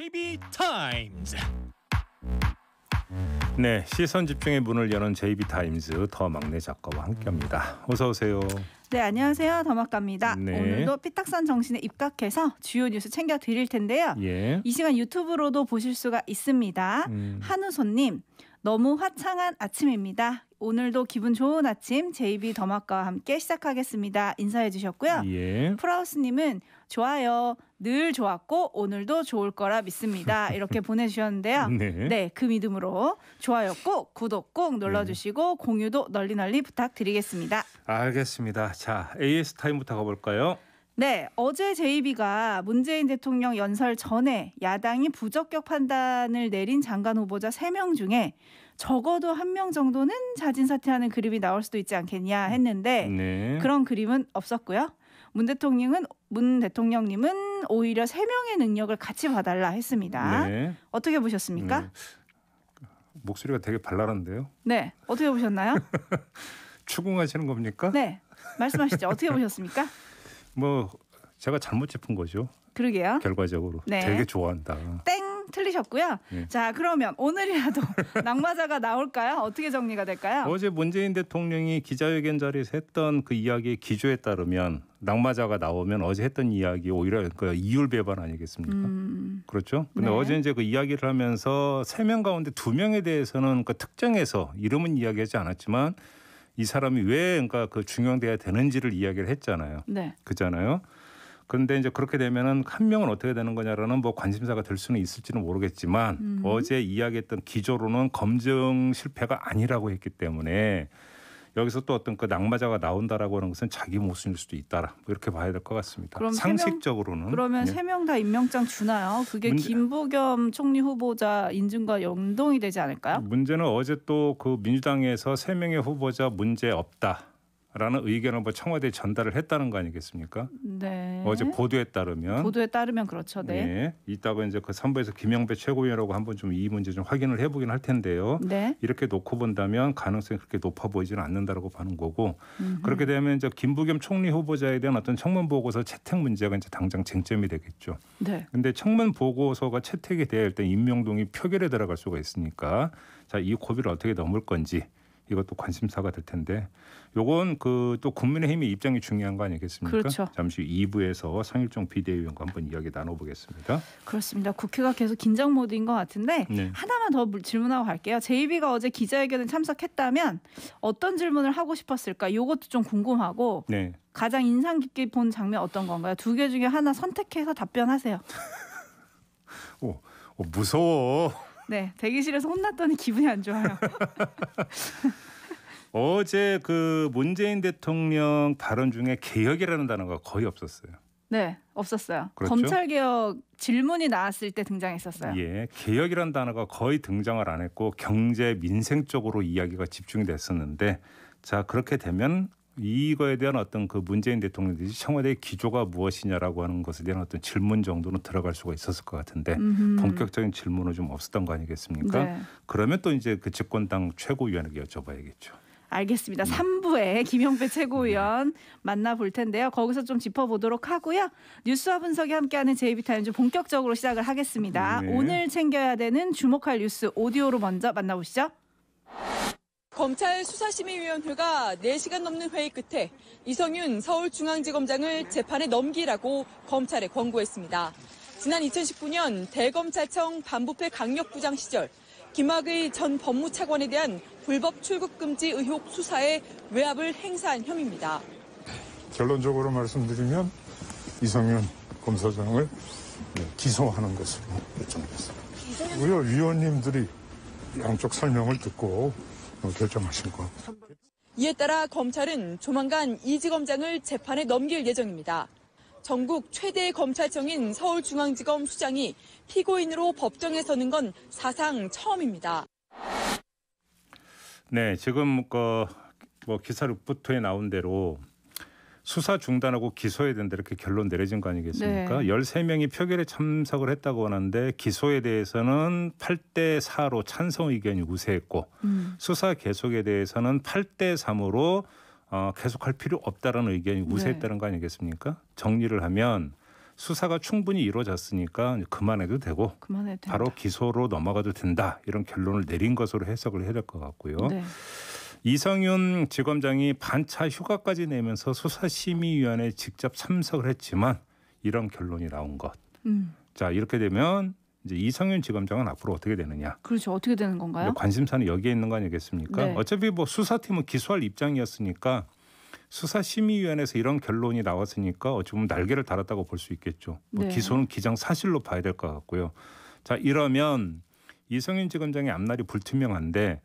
JB 타임즈. 네, 시선 집중의 문을 여는 JB 타임즈 더 막내 작가와 함께합니다. 어서 오세요. 네, 안녕하세요. 더막갑니다. 네. 오늘도 피탁산 정신에 입각해서 주요 뉴스 챙겨 드릴 텐데요. 예. 이 시간 유튜브로도 보실 수가 있습니다. 음. 한우손님, 너무 화창한 아침입니다. 오늘도 기분 좋은 아침 JB 더마카 함께 시작하겠습니다. 인사해 주셨고요. 예. 프라우스님은 좋아요. 늘 좋았고 오늘도 좋을 거라 믿습니다. 이렇게 보내주셨는데요. 네. 네, 그 믿음으로 좋아요 꼭 구독 꼭 네. 눌러주시고 네. 공유도 널리 널리 부탁드리겠습니다. 알겠습니다. 자, AS 타임부터 가볼까요? 네, 어제 JB가 문재인 대통령 연설 전에 야당이 부적격 판단을 내린 장관 후보자 3명 중에 적어도 한 명 정도는 자진 사퇴하는 그림이 나올 수도 있지 않겠냐 했는데 네. 그런 그림은 없었고요. 문 대통령은 문 대통령님은 오히려 세 명의 능력을 같이 봐달라 했습니다. 네. 어떻게 보셨습니까? 네. 목소리가 되게 발랄한데요. 네, 어떻게 보셨나요? 추궁하시는 겁니까? 네, 말씀하시죠. 어떻게 보셨습니까? 뭐 제가 잘못 짚은 거죠. 그러게요. 결과적으로 네. 되게 좋아한다. 땡 틀리셨고요. 예. 자 그러면 오늘이라도 낙마자가 나올까요? 어떻게 정리가 될까요? 어제 문재인 대통령이 기자회견 자리에서 했던 그 이야기의 기조에 따르면 낙마자가 나오면 어제 했던 이야기 오히려 그 이율배반 아니겠습니까? 음... 그렇죠. 근데 네. 어제 이제 그 이야기를 하면서 세 명 가운데 두 명에 대해서는 그 특정해서 이름은 이야기하지 않았지만 이 사람이 왜 그러니까 그 중용돼야 되는지를 이야기를 했잖아요. 네. 그잖아요. 그런데 이제 그렇게 되면은 한 명은 어떻게 되는 거냐라는 뭐 관심사가 될 수는 있을지는 모르겠지만 음. 어제 이야기했던 기조로는 검증 실패가 아니라고 했기 때문에 여기서 또 어떤 그 낙마자가 나온다라고 하는 것은 자기 모순일 수도 있다라 뭐 이렇게 봐야 될 것 같습니다. 그럼 상식적으로는 3명, 그러면 예. 세명 다 임명장 주나요? 그게 문제, 김부겸 총리 후보자 인증과 연동이 되지 않을까요? 문제는 어제 또 그 민주당에서 세 명의 후보자 문제 없다. 라는 의견을 뭐 청와대에 전달을 했다는 거 아니겠습니까? 네. 어제 보도에 따르면 보도에 따르면 그렇죠. 네. 네. 이따가 이제 그 선거에서 김영배 최고위원하고 한번 좀 이 문제 좀 확인을 해보긴 할 텐데요. 네. 이렇게 놓고 본다면 가능성이 그렇게 높아 보이지는 않는다라고 보는 거고 음흠. 그렇게 되면 이제 김부겸 총리 후보자에 대한 어떤 청문 보고서 채택 문제가 이제 당장 쟁점이 되겠죠. 네. 근데 청문 보고서가 채택이 돼야 일단 임명동이 표결에 들어갈 수가 있으니까 자이 고비를 어떻게 넘을 건지 이것도 관심사가 될 텐데 요건 그 또 국민의힘의 입장이 중요한 거 아니겠습니까? 그렇죠. 잠시 2부에서 성일종 비대위원과 한번 이야기 나눠보겠습니다. 그렇습니다. 국회가 계속 긴장 모드인 것 같은데 네. 하나만 더 질문하고 갈게요. 제이비가 어제 기자회견에 참석했다면 어떤 질문을 하고 싶었을까? 요것도 좀 궁금하고 네. 가장 인상 깊게 본 장면 어떤 건가요? 두 개 중에 하나 선택해서 답변하세요. 오, 오 무서워. 네, 대기실에서 혼났더니 기분이 안 좋아요. 어제 그 문재인 대통령 발언 중에 개혁이라는 단어가 거의 없었어요. 네, 없었어요. 그렇죠? 검찰 개혁 질문이 나왔을 때 등장했었어요. 예, 개혁이라는 단어가 거의 등장을 안 했고 경제 민생 쪽으로 이야기가 집중이 됐었는데 자 그렇게 되면 이거에 대한 어떤 그 문재인 대통령 이 청와대의 기조가 무엇이냐라고 하는 것에 대한 어떤 질문 정도는 들어갈 수가 있었을 것 같은데 음흠. 본격적인 질문은 좀 없었던 거 아니겠습니까? 네. 그러면 또 이제 그 집권당 최고위원에게 여쭤봐야겠죠. 알겠습니다. 음. 네. 3부에 김용배 최고위원 네. 만나볼 텐데요. 거기서 좀 짚어보도록 하고요. 뉴스와 분석이 함께하는 제이비타임즈 본격적으로 시작을 하겠습니다. 네. 오늘 챙겨야 되는 주목할 뉴스 오디오로 먼저 만나보시죠. 검찰 수사심의위원회가 4시간 넘는 회의 끝에 이성윤 서울중앙지검장을 재판에 넘기라고 검찰에 권고했습니다. 지난 2019년 대검찰청 반부패 강력부장 시절 김학의 전 법무차관에 대한 불법 출국금지 의혹 수사에 외압을 행사한 혐의입니다. 결론적으로 말씀드리면 이성윤 검사장을 기소하는 것을요청했습니다의원님들이 양쪽 설명을 듣고 어, 결정하신 것. 이에 따라 검찰은 조만간 이지검장을 재판에 넘길 예정입니다. 전국 최대 검찰청인 서울중앙지검 수장이 피고인으로 법정에 서는 건 사상 처음입니다. 네, 지금 그뭐 기사 루부터에 나온 대로 수사 중단하고 기소해야 된다 이렇게 결론 내려진 거 아니겠습니까? 네. 13명이 표결에 참석을 했다고 하는데 기소에 대해서는 8대 4로 찬성 의견이 우세했고 음. 수사 계속에 대해서는 8대 3으로 어, 계속할 필요 없다라는 의견이 네. 우세했다는 거 아니겠습니까? 정리를 하면 수사가 충분히 이루어졌으니까 그만해도 되고 그만해도 바로 기소로 넘어가도 된다 이런 결론을 내린 것으로 해석을 해야 될 것 같고요. 네. 이성윤 지검장이 반차 휴가까지 내면서 수사심의위원회에 직접 참석을 했지만 이런 결론이 나온 것. 음. 자 이렇게 되면 이제 이성윤 지검장은 앞으로 어떻게 되느냐? 그렇죠. 어떻게 되는 건가요? 관심사는 여기에 있는 거 아니겠습니까? 네. 어차피 뭐 수사팀은 기소할 입장이었으니까 수사심의위원회에서 이런 결론이 나왔으니까 어찌 보면 날개를 달았다고 볼 수 있겠죠. 뭐 네. 기소는 기정 사실로 봐야 될 것 같고요. 자 이러면 이성윤 지검장의 앞날이 불투명한데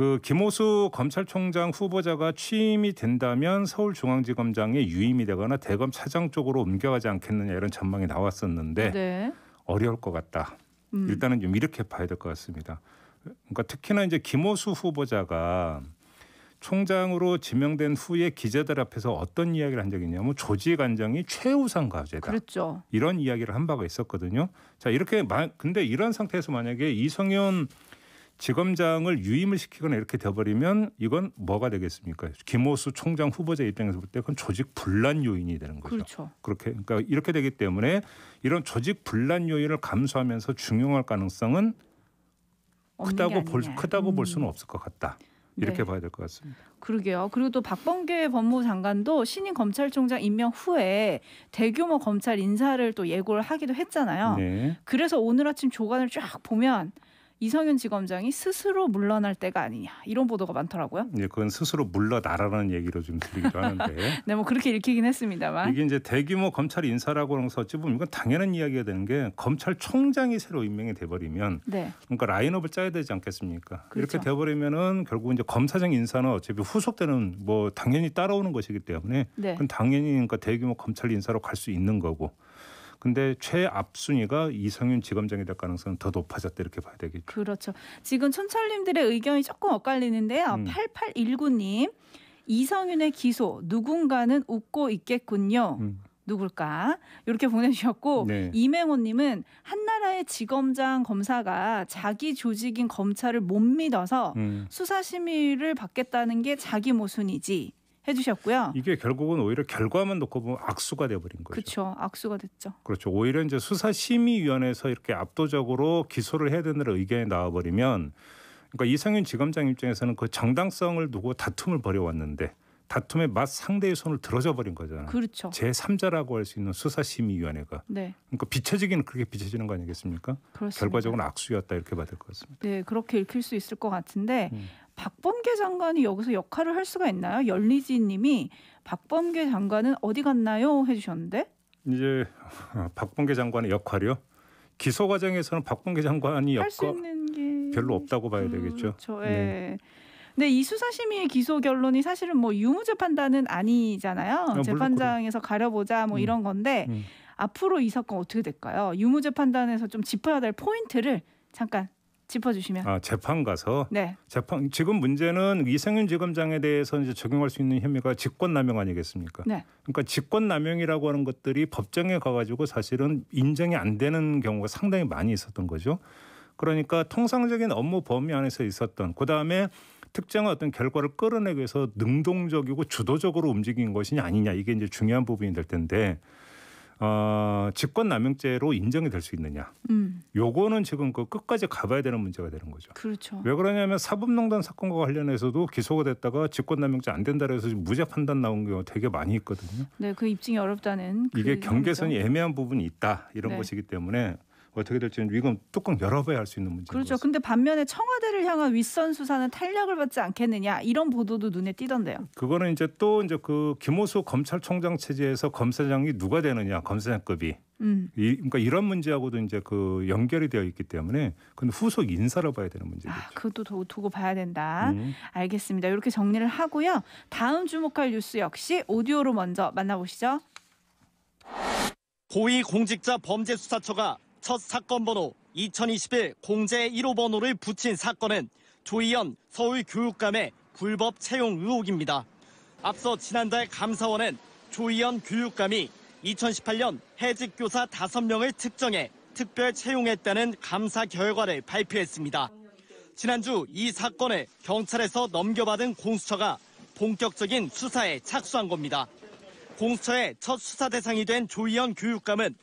그 김호수 검찰총장 후보자가 취임이 된다면 서울중앙지검장에 유임이 되거나 대검 차장 쪽으로 옮겨가지 않겠느냐 이런 전망이 나왔었는데 네. 어려울 것 같다. 음. 일단은 좀 이렇게 봐야 될 것 같습니다. 그러니까 특히나 이제 김호수 후보자가 총장으로 지명된 후에 기자들 앞에서 어떤 이야기를 한 적이 있냐면 조직안정이 최우선 과제다. 그렇죠. 이런 이야기를 한 바가 있었거든요. 자 이렇게 마, 근데 이런 상태에서 만약에 이성윤 지검장을 유임을 시키거나 이렇게 돼버리면 이건 뭐가 되겠습니까? 김호수 총장 후보자 입장에서 볼 때 그건 조직 분란 요인이 되는 거죠. 그렇죠. 그렇게 그러니까 이렇게 되기 때문에 이런 조직 분란 요인을 감수하면서 중용할 가능성은 크다고 볼 크다고 음. 볼 수는 없을 것 같다. 이렇게 네. 봐야 될 것 같습니다. 그러게요. 그리고 또 박범계 법무부 장관도 신임 검찰총장 임명 후에 대규모 검찰 인사를 또 예고를 하기도 했잖아요. 네. 그래서 오늘 아침 조간을 쫙 보면 이성윤 지검장이 스스로 물러날 때가 아니냐 이런 보도가 많더라고요. 네, 그건 스스로 물러나라는 얘기로 좀 들리기도 하는데. 네, 뭐 그렇게 읽히긴 했습니다만. 이게 이제 대규모 검찰 인사라고 해서 어찌 보면 이건 당연한 이야기가 되는 게 검찰총장이 새로 임명이 돼버리면, 네. 그러니까 라인업을 짜야 되지 않겠습니까? 그렇죠. 이렇게 돼버리면은 결국 이제 검사장 인사는 어차피 후속되는 뭐 당연히 따라오는 것이기 때문에, 네. 그건 당연히 그러니까 대규모 검찰 인사로 갈 수 있는 거고. 근데 최앞순위가 이성윤 지검장이 될 가능성은 더 높아졌다 이렇게 봐야 되겠죠. 그렇죠. 지금 촌철님들의 의견이 조금 엇갈리는데요. 음. 8819님 이성윤의 기소 누군가는 웃고 있겠군요. 음. 누굴까 이렇게 보내주셨고 네. 이맹호님은 한나라의 지검장 검사가 자기 조직인 검찰을 못 믿어서 음. 수사 심의를 받겠다는 게 자기 모순이지 해주셨고요. 이게 결국은 오히려 결과만 놓고 보면 악수가 돼버린 거죠. 그렇죠, 악수가 됐죠. 그렇죠. 오히려 이제 수사심의위원회에서 이렇게 압도적으로 기소를 해야 된다는 의견이 나와버리면, 그러니까 이성윤 지검장 입장에서는 그 정당성을 두고 다툼을 벌여왔는데 다툼의 맛 상대의 손을 들어져 버린 거잖아요. 그렇죠. 제 3자라고 할 수 있는 수사심의위원회가. 네. 그러니까 비춰지기는 그렇게 비춰지는 거 아니겠습니까? 그렇습니다. 결과적으로 악수였다 이렇게 받을 것 같습니다. 네, 그렇게 읽힐 수 있을 것 같은데 음. 박범계 장관이 여기서 역할을 할 수가 있나요? 열리지님이 박범계 장관은 어디 갔나요? 해주셨는데 이제 박범계 장관의 역할이요. 기소 과정에서는 박범계 장관이 역할 별로 없다고 봐야 음, 되겠죠. 그렇죠. 네. 예. 근데 이 수사심의 기소 결론이 사실은 뭐 유무죄 판단은 아니잖아요. 아, 재판장에서 가려보자 뭐 음, 이런 건데 음. 앞으로 이 사건 어떻게 될까요? 유무죄 판단에서 좀 짚어야 될 포인트를 잠깐 짚어주시면. 아 재판 가서. 네. 재판 지금 문제는 이성윤 지검장에 대해서 이제 적용할 수 있는 혐의가 직권남용 아니겠습니까? 네. 그러니까 직권남용이라고 하는 것들이 법정에 가가지고 사실은 인정이 안 되는 경우가 상당히 많이 있었던 거죠. 그러니까 통상적인 업무 범위 안에서 있었던 그 다음에 특정한 어떤 결과를 끌어내기 위해서 능동적이고 주도적으로 움직인 것이 아니냐 이게 이제 중요한 부분이 될 텐데. 어, 직권남용죄로 인정이 될 수 있느냐. 음. 요거는 지금 그 끝까지 가봐야 되는 문제가 되는 거죠. 그렇죠. 왜 그러냐면 사법농단 사건과 관련해서도 기소가 됐다가 직권남용죄 안 된다 그래서 무죄 판단 나온 경우 되게 많이 있거든요. 네, 그 입증이 어렵다는 이게 그 경계선이 애매한 부분이 있다 이런 네. 것이기 때문에 어떻게 될지는 이건 뚜껑 열어봐야 할 수 있는 문제죠. 그렇죠. 근데 반면에 청와대를 향한 윗선 수사는 탄력을 받지 않겠느냐 이런 보도도 눈에 띄던데요. 그거는 이제 또 이제 그 김호수 검찰총장 체제에서 검사장이 누가 되느냐 검사장급이 음. 이, 그러니까 이런 문제하고도 이제 그 연결이 되어 있기 때문에 그 후속 인사를 봐야 되는 문제죠. 아, 그것도 두, 두고 봐야 된다. 음. 알겠습니다. 이렇게 정리를 하고요. 다음 주목할 뉴스 역시 오디오로 먼저 만나보시죠. 고위공직자 범죄수사처가 첫 사건 번호 2021 공제 1호 번호를 붙인 사건은 조희연 서울 교육감의 불법 채용 의혹입니다. 앞서 지난달 감사원은 조희연 교육감이 2018년 해직 교사 5명을 특정해 특별 채용했다는 감사 결과를 발표했습니다. 지난주 이 사건을 경찰에서 넘겨받은 공수처가 본격적인 수사에 착수한 겁니다. 공수처의 첫 수사 대상이 된 조희연 교육감은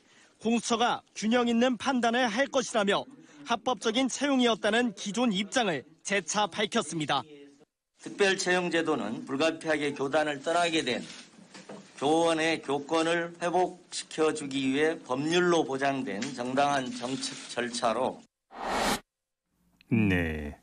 공수처가 균형 있는 판단을 할 것이라며 합법적인 채용이었다는 기존 입장을 재차 밝혔습니다. 특별 채용 제도는 불가피하게 교단을 떠나게 된 교원의 교권을 회복시켜 주기 위해 법률로 보장된 정당한 정책 절차로 네.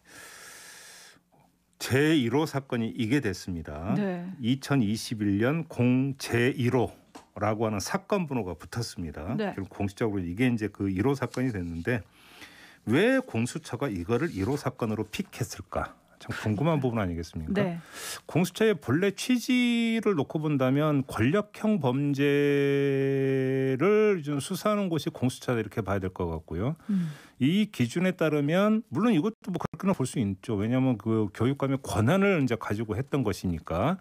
제1호 사건이 이게 됐습니다. 네. 2021년 공제1호 라고 하는 사건 번호가 붙었습니다. 네. 결국 공식적으로 이게 이제 그 1호 사건이 됐는데 왜 공수처가 이거를 1호 사건으로 픽했을까? 참 궁금한 부분 아니겠습니까? 네. 공수처의 본래 취지를 놓고 본다면 권력형 범죄를 좀 수사하는 곳이 공수처다 이렇게 봐야 될 것 같고요. 음. 이 기준에 따르면 물론 이것도 뭐 그렇게는 볼수 있죠. 왜냐하면 그 교육감의 권한을 이제 가지고 했던 것이니까.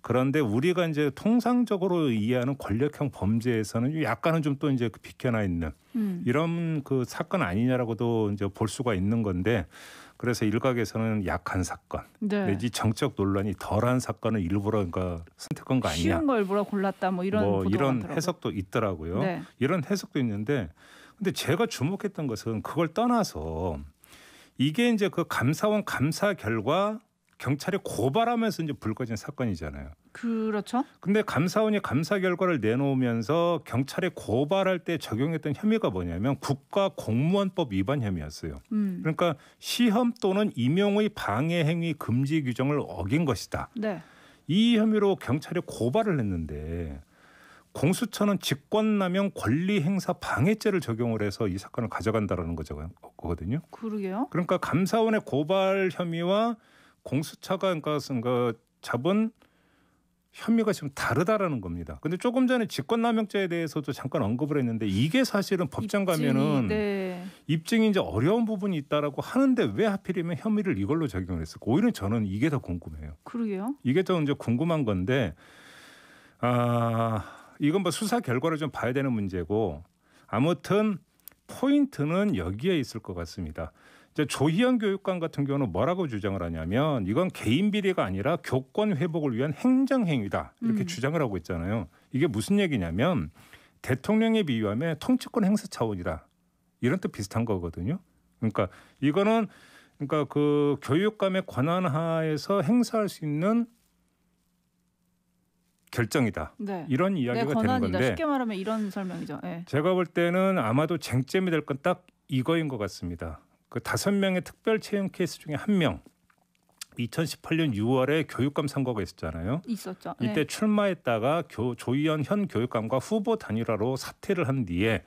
그런데 우리가 이제 통상적으로 이해하는 권력형 범죄에서는 약간은 좀 또 이제 그 비켜나 있는 음. 이런 그 사건 아니냐라고도 이제 볼 수가 있는 건데 그래서 일각에서는 약한 사건 네. 내지 정적 논란이 덜한 사건을 일부러 그러니까 선택한 거아니냐 쉬운 걸 일부러 골랐다 뭐 이런 뭐 이런 같더라고요. 해석도 있더라고요. 네. 이런 해석도 있는데 근데 제가 주목했던 것은 그걸 떠나서 이게 이제 그 감사원 감사 결과 경찰에 고발하면서 이제 불거진 사건이잖아요. 그렇죠. 근데 감사원이 감사 결과를 내놓으면서 경찰에 고발할 때 적용했던 혐의가 뭐냐면 국가 공무원법 위반 혐의였어요. 음. 그러니까 시험 또는 임용의 방해 행위 금지 규정을 어긴 것이다. 네. 이 혐의로 경찰에 고발을 했는데 공수처는 직권남용 권리행사 방해죄를 적용을 해서 이 사건을 가져간다라는 거거든요. 그러게요. 그러니까 감사원의 고발 혐의와 공수처가 그러니까, 잡은 혐의가 지금 다르다라는 겁니다. 그런데 조금 전에 직권남용죄에 대해서도 잠깐 언급을 했는데 이게 사실은 법정 입증이, 가면은 네. 입증이 이제 어려운 부분이 있다라고 하는데 왜 하필이면 혐의를 이걸로 적용을 했을까? 오히려 저는 이게 더 궁금해요. 그러게요. 이게 더 이제 궁금한 건데 아 이건 뭐 수사 결과를 좀 봐야 되는 문제고 아무튼 포인트는 여기에 있을 것 같습니다. 이제 조희연 교육감 같은 경우는 뭐라고 주장을 하냐면 이건 개인 비리가 아니라 교권 회복을 위한 행정 행위다 이렇게 음. 주장을 하고 있잖아요. 이게 무슨 얘기냐면 대통령에 비유하면 통치권 행사 차원이다 이런 뜻 비슷한 거거든요. 그러니까 이거는 그러니까 그 교육감의 권한 하에서 행사할 수 있는 결정이다. 네. 이런 이야기가 네, 되는 건데 쉽게 말하면 이런 설명이죠. 네. 제가 볼 때는 아마도 쟁점이 될 건 딱 이거인 것 같습니다. 그 다섯 명의 특별 채용 케이스 중에 한 명. 2018년 6월에 교육감 선거가 있었잖아요. 있었죠. 네. 이때 네. 출마했다가 교, 조희연 현 교육감과 후보 단일화로 사퇴를 한 뒤에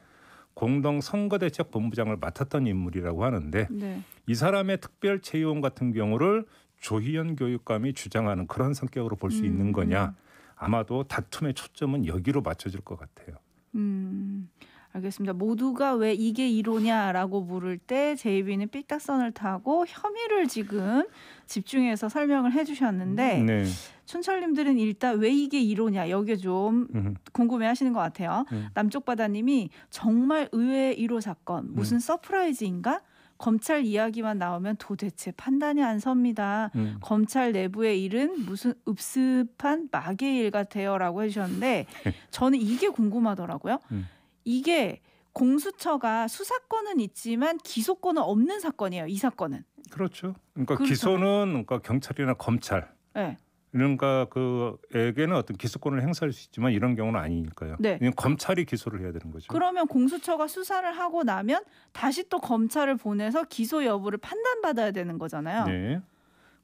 공동 선거대책 본부장을 맡았던 인물이라고 하는데 네. 이 사람의 특별 채용 같은 경우를 조희연 교육감이 주장하는 그런 성격으로 볼수 음, 있는 거냐? 아마도 다툼의 초점은 여기로 맞춰질 것 같아요. 음. 알겠습니다. 모두가 왜 이게 이론이야라고 물을 때 제이비는 삐딱선을 타고 혐의를 지금 집중해서 설명을 해주셨는데 음, 네. 춘철님들은 일단 왜 이게 이론이야 여기에 좀 궁금해하시는 것 같아요. 음. 남쪽 바다님이 정말 의외의 1호 사건 무슨 음. 서프라이즈인가? 검찰 이야기만 나오면 도대체 판단이 안 섭니다. 음. 검찰 내부의 일은 무슨 읍습한 마계 일 같아요라고 해주셨는데 저는 이게 궁금하더라고요. 음. 이게 공수처가 수사권은 있지만 기소권은 없는 사건이에요. 이 사건은. 그렇죠. 그러니까 그렇죠. 기소는 그러니까 경찰이나 검찰. 네. 그러니까 그에게는 어떤 기소권을 행사할 수 있지만 이런 경우는 아니니까요. 네. 검찰이 기소를 해야 되는 거죠. 그러면 공수처가 수사를 하고 나면 다시 또 검찰을 보내서 기소 여부를 판단받아야 되는 거잖아요. 네.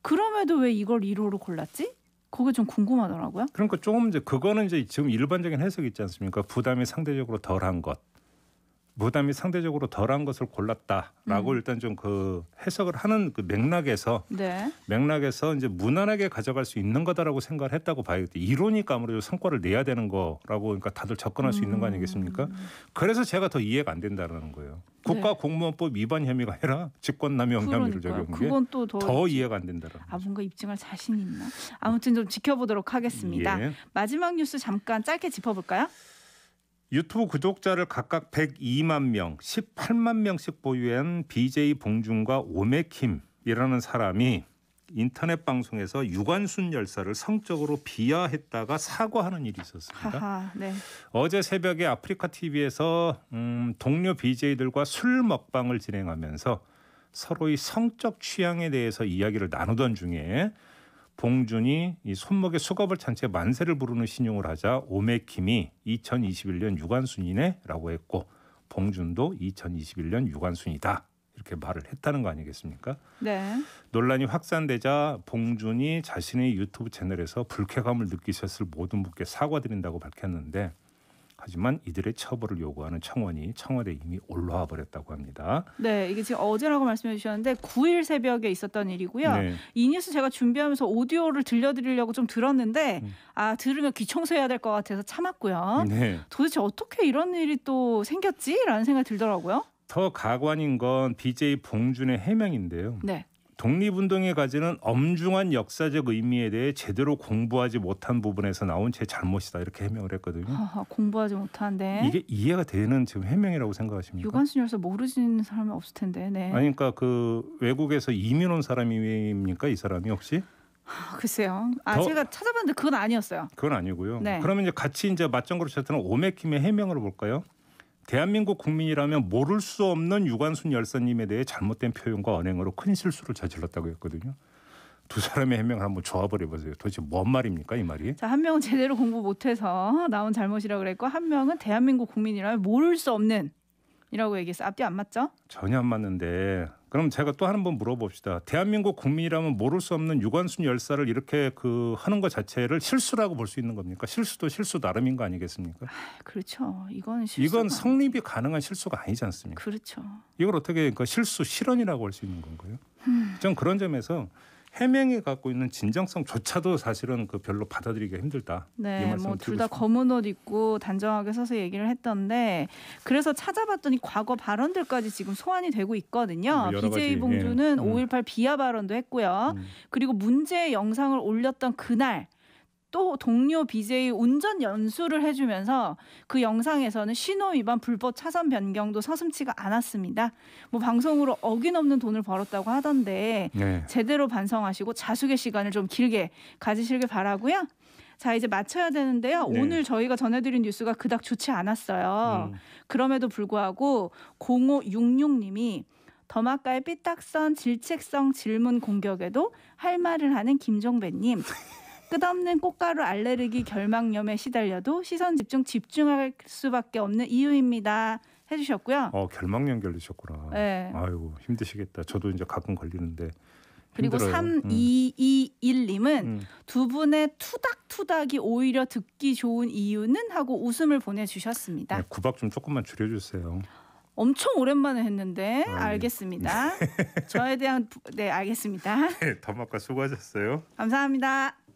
그럼에도 왜 이걸 1호로 골랐지? 그게 좀 궁금하더라고요. 그러니까 조금 이제 그거는 이제 지금 일반적인 해석이 있지 않습니까? 부담이 상대적으로 덜한 것. 부담이 상대적으로 덜한 것을 골랐다라고 음. 일단 좀 그 해석을 하는 그 맥락에서 네. 맥락에서 이제 무난하게 가져갈 수 있는 거다라고 생각을 했다고 봐야겠죠 이론이니까 아무래도 성과를 내야 되는 거라고 그러니까 다들 접근할 수 있는 거 아니겠습니까? 음. 그래서 제가 더 이해가 안 된다라는 거예요. 국가 네. 공무원법 위반 혐의가 아니라 직권남용 혐의를 적용한 게 어, 또더 더 이해가 안 된다라는. 아 뭔가 입증할 자신 있나? 아무튼 좀 지켜보도록 하겠습니다. 예. 마지막 뉴스 잠깐 짧게 짚어볼까요? 유튜브 구독자를 각각 102만 명, 18만 명씩 보유한 BJ 봉준과 오메킴이라는 사람이 인터넷 방송에서 유관순 열사를 성적으로 비하했다가 사과하는 일이 있었습니다. 하하, 네. 어제 새벽에 아프리카 TV에서 음, 동료 BJ들과 술 먹방을 진행하면서 서로의 성적 취향에 대해서 이야기를 나누던 중에 봉준이 이 손목에 수갑을 찬 채 만세를 부르는 신용을 하자 오메킴이 2021년 유관순이네라고 했고 봉준도 2021년 유관순이다 이렇게 말을 했다는 거 아니겠습니까? 네. 논란이 확산되자 봉준이 자신의 유튜브 채널에서 불쾌감을 느끼셨을 모든 분께 사과드린다고 밝혔는데 하지만 이들의 처벌을 요구하는 청원이 청와대 에 이미 올라와 버렸다고 합니다. 네, 이게 지금 어제라고 말씀해 주셨는데 9일 새벽에 있었던 일이고요. 네. 이 뉴스 제가 준비하면서 오디오를 들려드리려고 좀 들었는데 음. 아 들으면 귀 청소해야 될 것 같아서 참았고요. 네. 도대체 어떻게 이런 일이 또 생겼지라는 생각이 들더라고요. 더 가관인 건 BJ 봉준의 해명인데요. 네. 독립운동에 가지는 엄중한 역사적 의미에 대해 제대로 공부하지 못한 부분에서 나온 제 잘못이다 이렇게 해명을 했거든요. 하하, 공부하지 못한데 네. 이게 이해가 되는 지금 해명이라고 생각하십니까? 유관순 열사 모르시는 사람이 없을 텐데. 네. 아니 그러니까 그 외국에서 이민 온 사람입니까 이 사람이 혹시? 아, 글쎄요. 아 제가 찾아봤는데 그건 아니었어요. 그건 아니고요. 네. 그러면 이제 같이 이제 맞장구로 찾던 오메킴의 해명으로 볼까요? 대한민국 국민이라면 모를 수 없는 유관순 열사님에 대해 잘못된 표현과 언행으로 큰 실수를 저질렀다고 했거든요. 두 사람의 해명을 한번 조합을 해보세요. 도대체 뭔 말입니까 이 말이? 자, 한 명은 제대로 공부 못해서 나온 잘못이라고 그랬고 한 명은 대한민국 국민이라면 모를 수 없는 이라고 얘기했어. 앞뒤 안 맞죠? 전혀 안 맞는데 그럼 제가 또 한 번 물어봅시다. 대한민국 국민이라면 모를 수 없는 유관순 열사를 이렇게 그 하는 것 자체를 실수라고 볼 수 있는 겁니까? 실수도 실수 나름인 거 아니겠습니까? 아, 그렇죠. 이건 실수. 이건 성립이 가능한 실수가 아니지 않습니까? 그렇죠. 이걸 어떻게 그 실수 실언이라고 할 수 있는 건가요? 음. 전 그런 점에서 해명이 갖고 있는 진정성조차도 사실은 그 별로 받아들이기 힘들다. 네, 뭐둘 다 검은 옷 입고 단정하게 서서 얘기를 했던데 그래서 찾아봤더니 과거 발언들까지 지금 소환이 되고 있거든요. 뭐 BJ 봉주는 예. 5.18 음. 비하 발언도 했고요. 음. 그리고 문제 영상을 올렸던 그날 또 동료 BJ 운전 연수를 해주면서 그 영상에서는 신호 위반 불법 차선 변경도 서슴치가 않았습니다. 뭐 방송으로 어김없는 돈을 벌었다고 하던데 네. 제대로 반성하시고 자숙의 시간을 좀 길게 가지시길 바라고요. 자 이제 맞춰야 되는데요. 네. 오늘 저희가 전해드린 뉴스가 그닥 좋지 않았어요. 음. 그럼에도 불구하고 0566님이 더마카의 삐딱선 질책성 질문 공격에도 할 말을 하는 김종배님. 끝없는 꽃가루 알레르기 결막염에 시달려도 시선 집중 집중할 수밖에 없는 이유입니다. 해주셨고요. 어 결막염 걸리셨구나. 네. 예. 아유 힘드시겠다. 저도 이제 가끔 걸리는데. 그리고 힘들어요. 3221님은 음. 음. 두 분의 투닥투닥이 오히려 듣기 좋은 이유는 하고 웃음을 보내주셨습니다. 네, 구박 좀 조금만 줄여주세요. 엄청 오랜만에 했는데 아, 네. 알겠습니다. 네. 저에 대한 네 알겠습니다. 네, 담화과 수고하셨어요. 감사합니다.